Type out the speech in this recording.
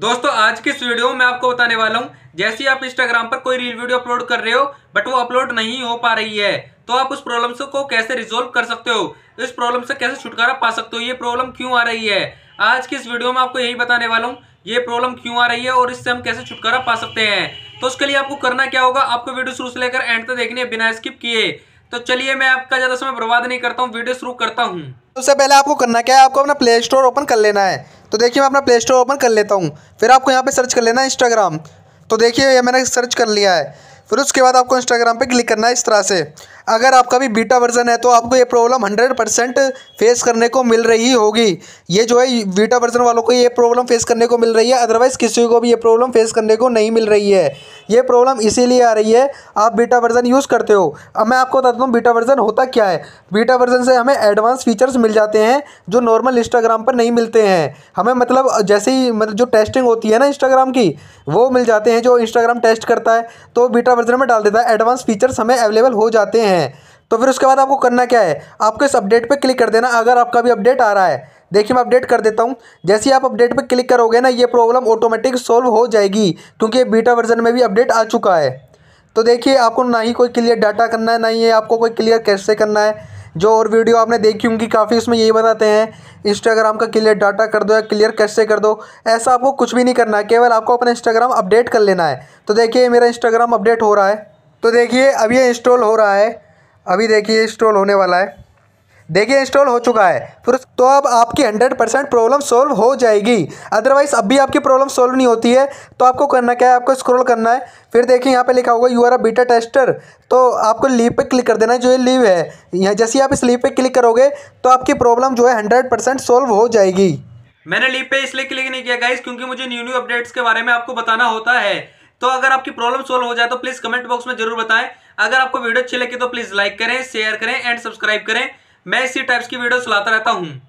दोस्तों आज के इस वीडियो में आपको बताने वाला हूँ जैसे आप इंस्टाग्राम पर कोई रील वीडियो अपलोड कर रहे हो बट वो अपलोड नहीं हो पा रही है तो आप उस प्रॉब्लम को कैसे रिजोल्व कर सकते हो इस प्रॉब्लम से कैसे छुटकारा पा सकते हो ये प्रॉब्लम क्यों आ रही है आज की इस वीडियो में आपको यही बताने वाला हूँ ये प्रॉब्लम क्यों आ रही है और इससे हम कैसे छुटकारा पा सकते हैं तो उसके लिए आपको करना क्या होगा आपको वीडियो शुरू से लेकर एंड तक देखने बिना स्किप किए तो चलिए मैं आपका ज़्यादा समय बर्बाद नहीं करता हूँ वीडियो शुरू करता हूँ सबसे पहले आपको करना क्या है आपको अपना प्ले स्टोर ओपन कर लेना है तो देखिए मैं अपना प्ले स्टोर ओपन कर लेता हूँ फिर आपको यहाँ पर सर्च कर लेना इंस्टाग्राम तो देखिए ये मैंने सर्च कर लिया है फिर उसके बाद आपको इंस्टाग्राम पर क्लिक करना है इस तरह से अगर आपका भी बीटा वर्जन है तो आपको ये प्रॉब्लम हंड्रेड परसेंट फेस करने को मिल रही होगी ये जो है बीटा वर्जन वालों को ये प्रॉब्लम फेस करने को मिल रही है अदरवाइज़ किसी को भी ये प्रॉब्लम फेस करने को नहीं मिल रही है ये प्रॉब्लम इसीलिए आ रही है आप बीटा वर्जन यूज़ करते हो अब मैं आपको बताता हूँ बीटा वर्जन होता क्या है बीटा वर्जन से हमें एडवांस फीचर्स मिल जाते हैं जो नॉर्मल इंस्टाग्राम पर नहीं मिलते हैं हमें मतलब जैसे ही मतलब जो टेस्टिंग होती है ना इंस्टाग्राम की वो मिल जाते हैं जो इंस्टाग्राम टेस्ट करता है तो बीटा वर्जन में डाल देता है एडवांस फीचर्स हमें अवेलेबल हो जाते हैं हैं तो फिर उसके बाद आपको करना क्या है आपको इस अपडेट पे क्लिक कर देना अगर आपका भी अपडेट आ रहा है देखिए मैं अपडेट कर देता हूँ जैसे ही आप अपडेट पे क्लिक करोगे ना ये प्रॉब्लम ऑटोमेटिक सॉल्व हो जाएगी क्योंकि बीटा वर्जन में भी अपडेट आ चुका है तो देखिए आपको ना ही कोई क्लियर डाटा करना है ना ही आपको कोई क्लियर कैसे करना है जो और वीडियो आपने देखी होंगी काफ़ी उसमें यही बताते हैं इंस्टाग्राम का क्लियर डाटा कर दो या क्लियर कैसे कर दो ऐसा आपको कुछ भी नहीं करना है केवल आपको अपना इंस्टाग्राम अपडेट कर लेना है तो देखिए मेरा इंस्टाग्राम अपडेट हो रहा है तो देखिए अब ये इंस्टॉल हो रहा है अभी देखिए इंस्टॉल होने वाला है देखिए इंस्टॉल हो चुका है फिर तो अब आपकी 100 परसेंट प्रॉब्लम सॉल्व हो जाएगी अदरवाइज अब भी आपकी प्रॉब्लम सॉल्व नहीं होती है तो आपको करना क्या है आपको स्क्रॉल करना है फिर देखिए यहाँ पे लिखा होगा you are a beta tester तो आपको लीव पे क्लिक कर देना है जो ये लीव है यहाँ जैसे आप इस लीव पर क्लिक करोगे तो आपकी प्रॉब्लम जो है हंड्रेड परसेंट सॉल्व हो जाएगी मैंने लीव पे इसलिए क्लिक नहीं किया गया क्योंकि मुझे न्यू न्यू अपडेट्स के बारे में आपको बताना होता है तो अगर आपकी प्रॉब्लम सोल्व हो जाए तो प्लीज कमेंट बॉक्स में जरूर बताएं अगर आपको वीडियो अच्छी लगी तो प्लीज लाइक करें शेयर करें एंड सब्सक्राइब करें मैं इसी टाइप्स की वीडियो चलाता रहता हूं